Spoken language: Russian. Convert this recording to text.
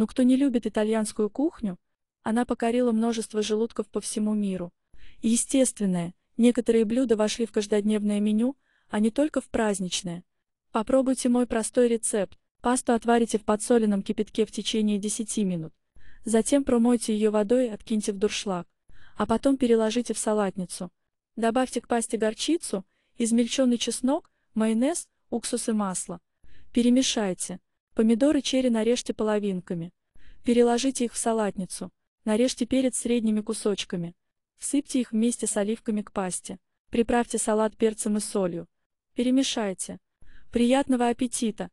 Но кто не любит итальянскую кухню, она покорила множество желудков по всему миру. И естественное, некоторые блюда вошли в каждодневное меню, а не только в праздничное. Попробуйте мой простой рецепт. Пасту отварите в подсоленном кипятке в течение 10 минут. Затем промойте ее водой и откиньте в дуршлаг. А потом переложите в салатницу. Добавьте к пасте горчицу, измельченный чеснок, майонез, уксус и масло. Перемешайте. Помидоры черри нарежьте половинками. Переложите их в салатницу. Нарежьте перец средними кусочками. Всыпьте их вместе с оливками к пасте. Приправьте салат перцем и солью. Перемешайте. Приятного аппетита!